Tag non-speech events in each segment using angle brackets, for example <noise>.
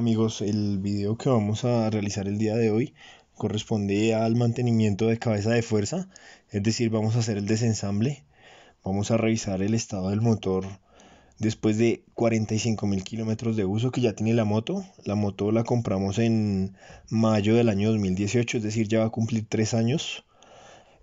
amigos, el video que vamos a realizar el día de hoy corresponde al mantenimiento de cabeza de fuerza, es decir, vamos a hacer el desensamble, vamos a revisar el estado del motor después de 45 mil kilómetros de uso que ya tiene la moto. La moto la compramos en mayo del año 2018, es decir, ya va a cumplir tres años.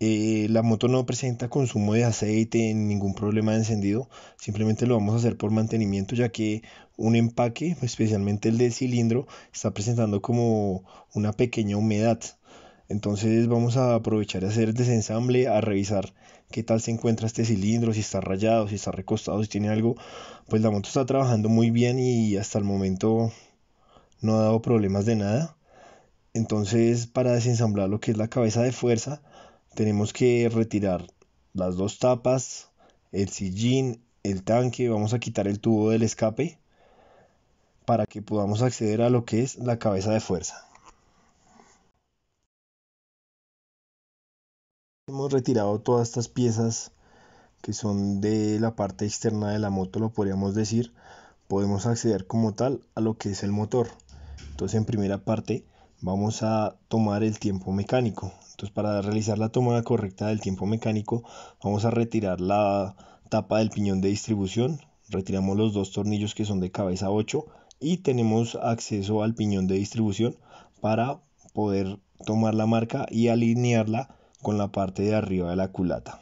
Eh, la moto no presenta consumo de aceite, ningún problema de encendido, simplemente lo vamos a hacer por mantenimiento ya que un empaque, especialmente el del cilindro, está presentando como una pequeña humedad. Entonces vamos a aprovechar a hacer desensamble, a revisar qué tal se encuentra este cilindro, si está rayado, si está recostado, si tiene algo. Pues la moto está trabajando muy bien y hasta el momento no ha dado problemas de nada. Entonces para desensamblar lo que es la cabeza de fuerza, tenemos que retirar las dos tapas, el sillín, el tanque, vamos a quitar el tubo del escape para que podamos acceder a lo que es la cabeza de fuerza. Hemos retirado todas estas piezas que son de la parte externa de la moto, lo podríamos decir, podemos acceder como tal a lo que es el motor. Entonces en primera parte vamos a tomar el tiempo mecánico. Entonces para realizar la toma correcta del tiempo mecánico vamos a retirar la tapa del piñón de distribución, retiramos los dos tornillos que son de cabeza 8 y tenemos acceso al piñón de distribución para poder tomar la marca y alinearla con la parte de arriba de la culata.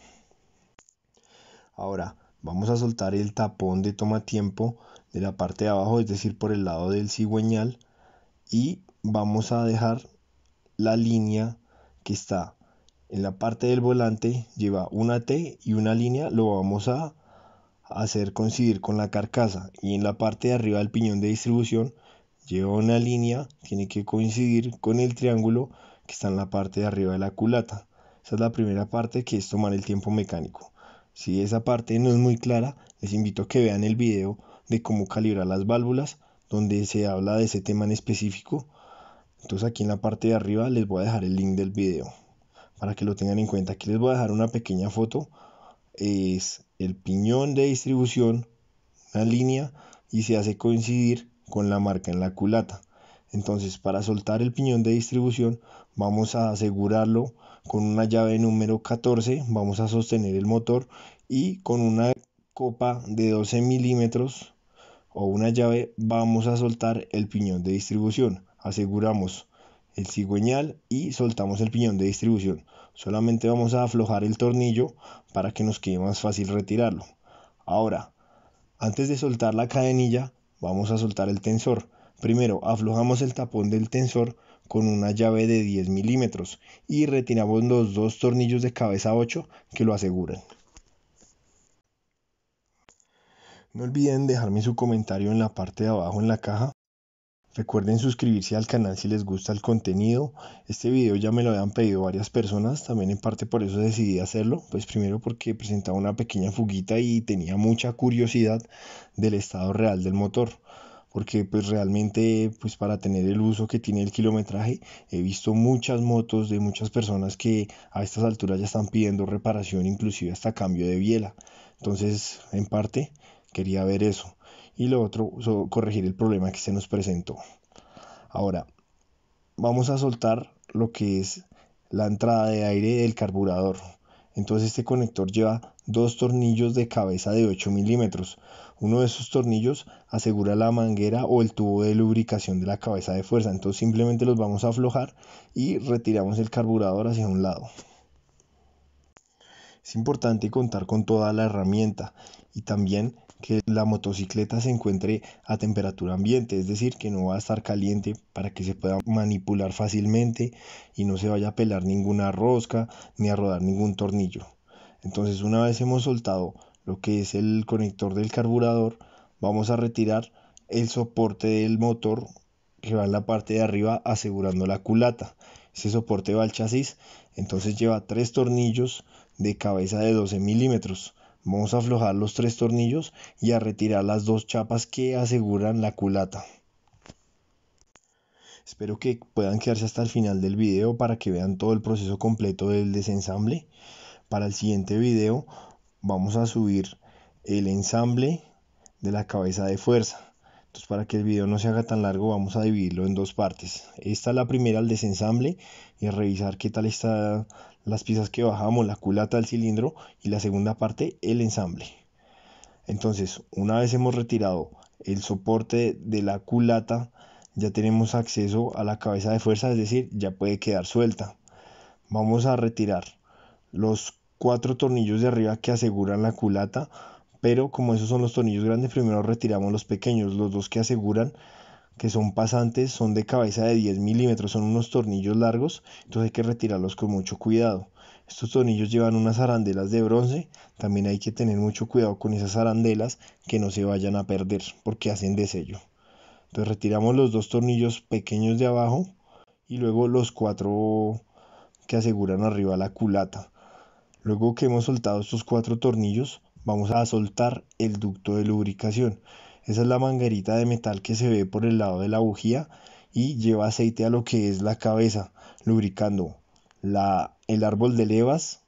Ahora vamos a soltar el tapón de toma tiempo de la parte de abajo, es decir, por el lado del cigüeñal y vamos a dejar la línea que está en la parte del volante, lleva una T y una línea, lo vamos a hacer coincidir con la carcasa y en la parte de arriba del piñón de distribución lleva una línea, tiene que coincidir con el triángulo que está en la parte de arriba de la culata. Esa es la primera parte que es tomar el tiempo mecánico. Si esa parte no es muy clara, les invito a que vean el video de cómo calibrar las válvulas, donde se habla de ese tema en específico entonces aquí en la parte de arriba les voy a dejar el link del video para que lo tengan en cuenta. Aquí les voy a dejar una pequeña foto. Es el piñón de distribución, una línea, y se hace coincidir con la marca en la culata. Entonces para soltar el piñón de distribución vamos a asegurarlo con una llave número 14, vamos a sostener el motor y con una copa de 12 milímetros o una llave vamos a soltar el piñón de distribución aseguramos el cigüeñal y soltamos el piñón de distribución. Solamente vamos a aflojar el tornillo para que nos quede más fácil retirarlo. Ahora, antes de soltar la cadenilla, vamos a soltar el tensor. Primero aflojamos el tapón del tensor con una llave de 10 milímetros y retiramos los dos tornillos de cabeza 8 que lo aseguran. No olviden dejarme su comentario en la parte de abajo en la caja Recuerden suscribirse al canal si les gusta el contenido. Este video ya me lo habían pedido varias personas, también en parte por eso decidí hacerlo. Pues primero porque presentaba una pequeña fuguita y tenía mucha curiosidad del estado real del motor. Porque pues realmente pues para tener el uso que tiene el kilometraje he visto muchas motos de muchas personas que a estas alturas ya están pidiendo reparación inclusive hasta cambio de biela. Entonces en parte quería ver eso y lo otro, corregir el problema que se nos presentó. Ahora, vamos a soltar lo que es la entrada de aire del carburador. Entonces este conector lleva dos tornillos de cabeza de 8 milímetros. Uno de esos tornillos asegura la manguera o el tubo de lubricación de la cabeza de fuerza. Entonces simplemente los vamos a aflojar y retiramos el carburador hacia un lado. Es importante contar con toda la herramienta y también que la motocicleta se encuentre a temperatura ambiente, es decir, que no va a estar caliente para que se pueda manipular fácilmente y no se vaya a pelar ninguna rosca ni a rodar ningún tornillo. Entonces una vez hemos soltado lo que es el conector del carburador, vamos a retirar el soporte del motor que va en la parte de arriba asegurando la culata. Ese soporte va al chasis, entonces lleva tres tornillos de cabeza de 12 milímetros Vamos a aflojar los tres tornillos y a retirar las dos chapas que aseguran la culata. Espero que puedan quedarse hasta el final del video para que vean todo el proceso completo del desensamble. Para el siguiente video vamos a subir el ensamble de la cabeza de fuerza. Entonces para que el video no se haga tan largo vamos a dividirlo en dos partes. Esta es la primera, el desensamble, y revisar qué tal está las piezas que bajamos, la culata al cilindro y la segunda parte, el ensamble. Entonces, una vez hemos retirado el soporte de la culata, ya tenemos acceso a la cabeza de fuerza, es decir, ya puede quedar suelta. Vamos a retirar los cuatro tornillos de arriba que aseguran la culata, pero como esos son los tornillos grandes, primero retiramos los pequeños, los dos que aseguran que son pasantes, son de cabeza de 10 milímetros, son unos tornillos largos, entonces hay que retirarlos con mucho cuidado. Estos tornillos llevan unas arandelas de bronce, también hay que tener mucho cuidado con esas arandelas que no se vayan a perder porque hacen de sello. Entonces retiramos los dos tornillos pequeños de abajo y luego los cuatro que aseguran arriba la culata. Luego que hemos soltado estos cuatro tornillos, vamos a soltar el ducto de lubricación. Esa es la manguerita de metal que se ve por el lado de la bujía y lleva aceite a lo que es la cabeza, lubricando la, el árbol de levas,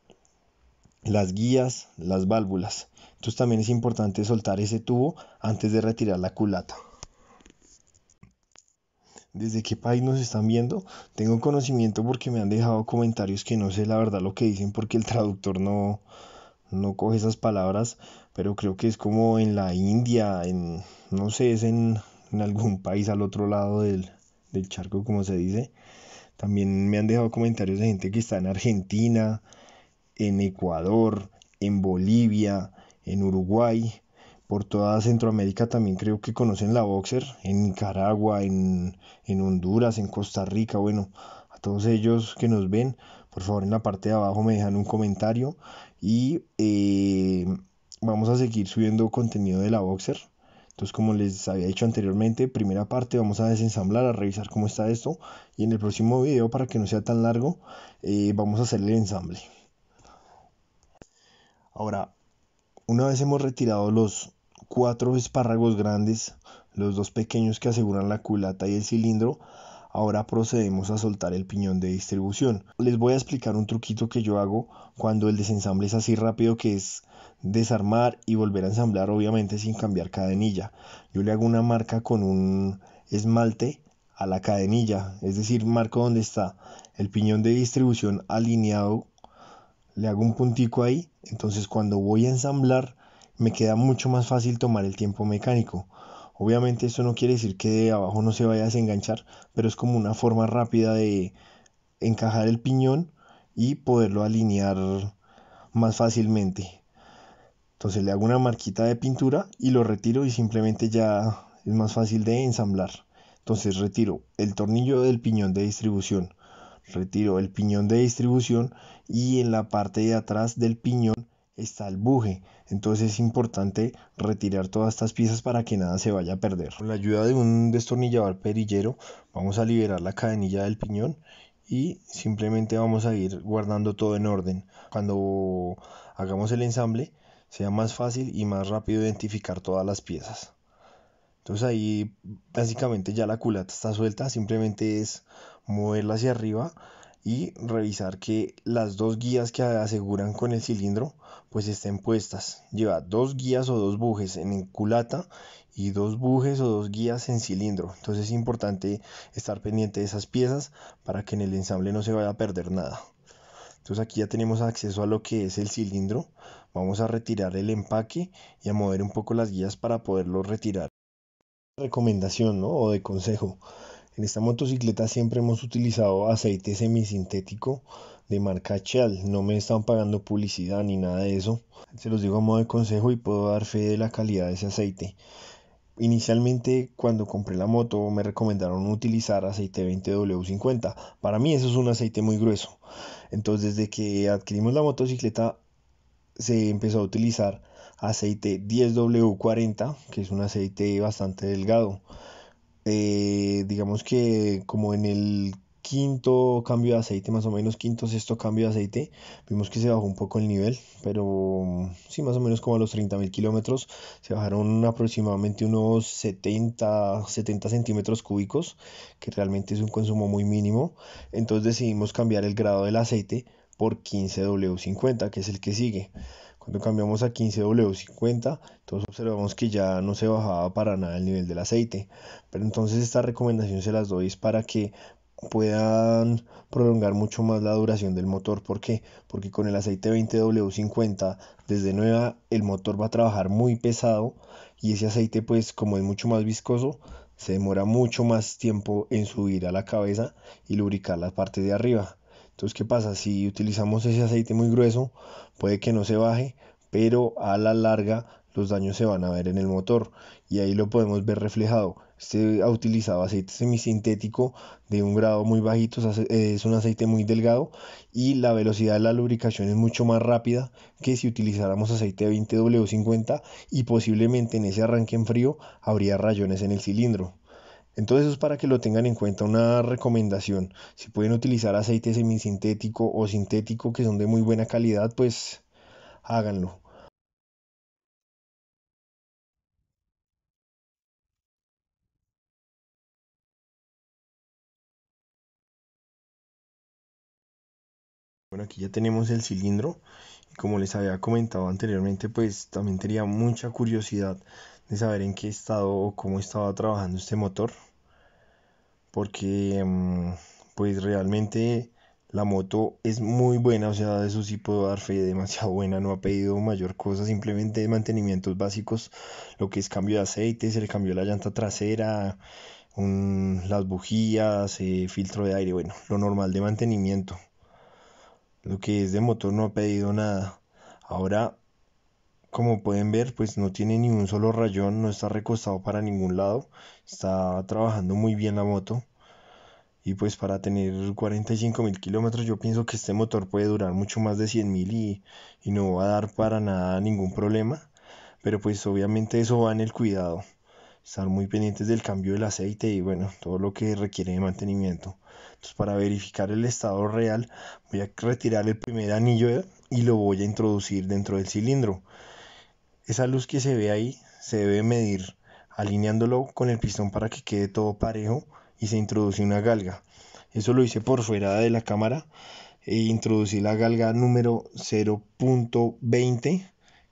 las guías, las válvulas. Entonces también es importante soltar ese tubo antes de retirar la culata. Desde qué país nos están viendo, tengo conocimiento porque me han dejado comentarios que no sé la verdad lo que dicen porque el traductor no, no coge esas palabras, pero creo que es como en la India, en, no sé, es en, algún <laughs> país al otro lado del, del charco, como se dice. También me han dejado comentarios de gente que está en Argentina, en Ecuador, en Bolivia, en Uruguay, por toda Centroamérica también creo que conocen la Boxer, en Nicaragua, en, en, Honduras, en Costa Rica, bueno, a todos ellos que nos ven, por favor en la parte de abajo me dejan un comentario y eh, vamos a seguir subiendo contenido de la Boxer. Entonces, como les había dicho anteriormente, primera parte vamos a desensamblar, a revisar cómo está esto. Y en el próximo video, para que no sea tan largo, eh, vamos a hacer el ensamble. Ahora, una vez hemos retirado los cuatro espárragos grandes, los dos pequeños que aseguran la culata y el cilindro, Ahora procedemos a soltar el piñón de distribución. Les voy a explicar un truquito que yo hago cuando el desensamble es así rápido que es desarmar y volver a ensamblar obviamente sin cambiar cadenilla. Yo le hago una marca con un esmalte a la cadenilla, es decir, marco donde está el piñón de distribución alineado, le hago un puntico ahí, entonces cuando voy a ensamblar me queda mucho más fácil tomar el tiempo mecánico. Obviamente esto no quiere decir que de abajo no se vaya a desenganchar, pero es como una forma rápida de encajar el piñón y poderlo alinear más fácilmente. Entonces le hago una marquita de pintura y lo retiro y simplemente ya es más fácil de ensamblar. Entonces retiro el tornillo del piñón de distribución, retiro el piñón de distribución y en la parte de atrás del piñón está el buje. Entonces es importante retirar todas estas piezas para que nada se vaya a perder. Con la ayuda de un destornillador perillero vamos a liberar la cadenilla del piñón y simplemente vamos a ir guardando todo en orden. Cuando hagamos el ensamble sea más fácil y más rápido identificar todas las piezas. Entonces ahí básicamente ya la culata está suelta, simplemente es moverla hacia arriba y revisar que las dos guías que aseguran con el cilindro pues estén puestas. Lleva dos guías o dos bujes en culata y dos bujes o dos guías en cilindro. Entonces es importante estar pendiente de esas piezas para que en el ensamble no se vaya a perder nada. Entonces aquí ya tenemos acceso a lo que es el cilindro. Vamos a retirar el empaque y a mover un poco las guías para poderlo retirar. Recomendación o de consejo en esta motocicleta siempre hemos utilizado aceite semisintético de marca Shell. No me están pagando publicidad ni nada de eso. Se los digo a modo de consejo y puedo dar fe de la calidad de ese aceite. Inicialmente cuando compré la moto me recomendaron utilizar aceite 20W50. Para mí eso es un aceite muy grueso. Entonces desde que adquirimos la motocicleta se empezó a utilizar aceite 10W40, que es un aceite bastante delgado. Eh, digamos que como en el quinto cambio de aceite, más o menos quinto, sexto cambio de aceite, vimos que se bajó un poco el nivel, pero mm, sí, más o menos como a los 30.000 kilómetros, se bajaron aproximadamente unos 70, 70 centímetros cúbicos, que realmente es un consumo muy mínimo, entonces decidimos cambiar el grado del aceite por 15W50, que es el que sigue. Cuando cambiamos a 15W50, entonces observamos que ya no se bajaba para nada el nivel del aceite. Pero entonces esta recomendación se las doy para que puedan prolongar mucho más la duración del motor. ¿Por qué? Porque con el aceite 20W50 desde nueva el motor va a trabajar muy pesado y ese aceite pues como es mucho más viscoso se demora mucho más tiempo en subir a la cabeza y lubricar las partes de arriba. Entonces, ¿qué pasa? Si utilizamos ese aceite muy grueso, puede que no se baje, pero a la larga los daños se van a ver en el motor y ahí lo podemos ver reflejado. Este ha utilizado aceite semisintético de un grado muy bajito, eh, es un aceite muy delgado y la velocidad de la lubricación es mucho más rápida que si utilizáramos aceite de 20W50 y posiblemente en ese arranque en frío habría rayones en el cilindro. Entonces es para que lo tengan en cuenta una recomendación. Si pueden utilizar aceite semisintético o sintético que son de muy buena calidad, pues háganlo. Bueno, aquí ya tenemos el cilindro y como les había comentado anteriormente, pues también tenía mucha curiosidad de saber en qué estado o cómo estaba trabajando este motor porque mm, pues realmente la moto es muy buena, o sea, de eso sí puedo dar fe, demasiado buena, no ha pedido mayor cosa, simplemente mantenimientos básicos, lo que es cambio de aceite, se le cambió la llanta trasera, las bujías, eh, filtro de aire, bueno, lo normal de mantenimiento. Lo que es de motor no ha pedido nada. Ahora como pueden ver, pues no tiene ni un solo rayón, no está recostado para ningún lado, está trabajando muy bien la moto. Y pues para tener 45 mil kilómetros yo pienso que este motor puede durar mucho más de 100 mil y, y no va a dar para nada ningún problema. Pero pues obviamente eso va en el cuidado. Estar muy pendientes del cambio del aceite y bueno, todo lo que requiere de mantenimiento. Entonces para verificar el estado real voy a retirar el primer anillo y lo voy a introducir dentro del cilindro. Esa luz que se ve ahí se debe medir alineándolo con el pistón para que quede todo parejo y se introduce una galga. Eso lo hice por fuera de la cámara e introducí la galga número 0.20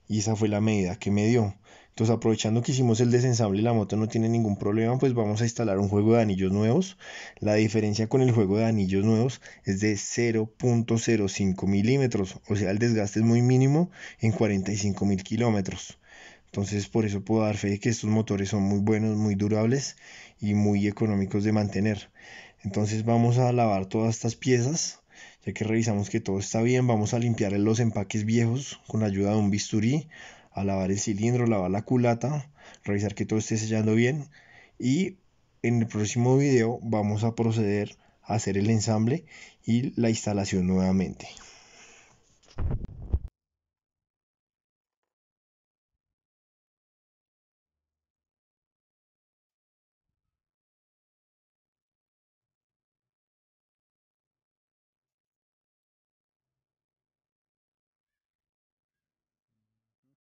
y esa fue la medida que me dio. Entonces aprovechando que hicimos el desensable y la moto no tiene ningún problema, pues vamos a instalar un juego de anillos nuevos. La diferencia con el juego de anillos nuevos es de 0.05 milímetros, o sea el desgaste es muy mínimo en 45 mil kilómetros. Entonces por eso puedo dar fe de que estos motores son muy buenos, muy durables y muy económicos de mantener. Entonces vamos a lavar todas estas piezas, ya que revisamos que todo está bien, vamos a limpiar los empaques viejos con ayuda de un bisturí, a lavar el cilindro, lavar la culata, revisar que todo esté sellando bien y en el próximo video vamos a proceder a hacer el ensamble y la instalación nuevamente.